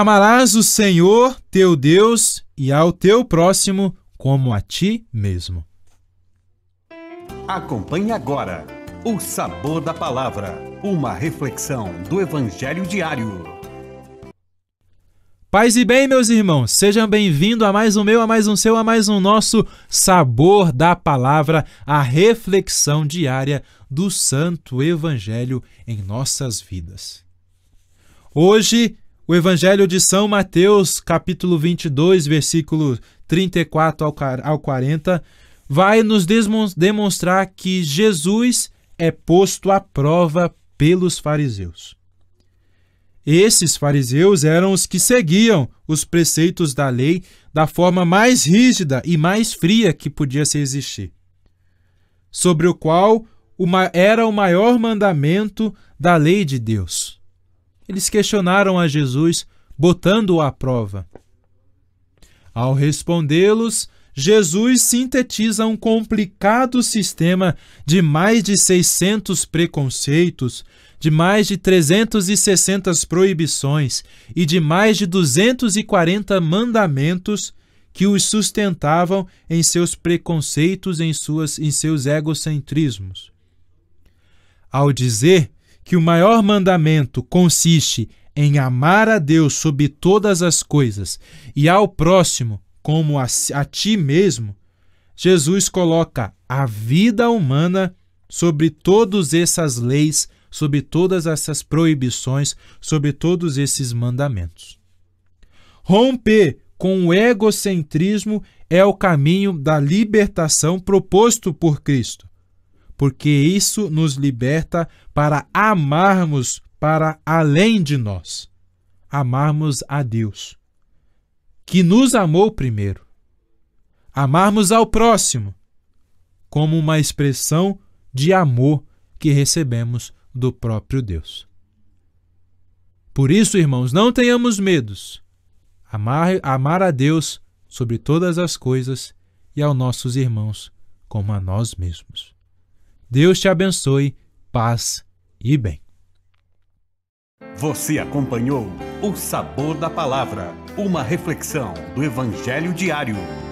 Amarás o Senhor teu Deus e ao teu próximo como a ti mesmo. Acompanhe agora o Sabor da Palavra, uma reflexão do Evangelho diário. Paz e bem, meus irmãos, sejam bem-vindos a mais um meu, a mais um seu, a mais um nosso Sabor da Palavra, a reflexão diária do Santo Evangelho em nossas vidas. Hoje o Evangelho de São Mateus, capítulo 22, versículo 34 ao 40, vai nos demonstrar que Jesus é posto à prova pelos fariseus. Esses fariseus eram os que seguiam os preceitos da lei da forma mais rígida e mais fria que podia se existir, sobre o qual era o maior mandamento da lei de Deus eles questionaram a Jesus, botando-o à prova. Ao respondê-los, Jesus sintetiza um complicado sistema de mais de 600 preconceitos, de mais de 360 proibições e de mais de 240 mandamentos que os sustentavam em seus preconceitos, em, suas, em seus egocentrismos. Ao dizer que o maior mandamento consiste em amar a Deus sobre todas as coisas e ao próximo como a, a ti mesmo, Jesus coloca a vida humana sobre todas essas leis, sobre todas essas proibições, sobre todos esses mandamentos. Romper com o egocentrismo é o caminho da libertação proposto por Cristo porque isso nos liberta para amarmos para além de nós, amarmos a Deus, que nos amou primeiro, amarmos ao próximo, como uma expressão de amor que recebemos do próprio Deus. Por isso, irmãos, não tenhamos medos. Amar, amar a Deus sobre todas as coisas e aos nossos irmãos como a nós mesmos. Deus te abençoe, paz e bem. Você acompanhou O Sabor da Palavra, uma reflexão do Evangelho diário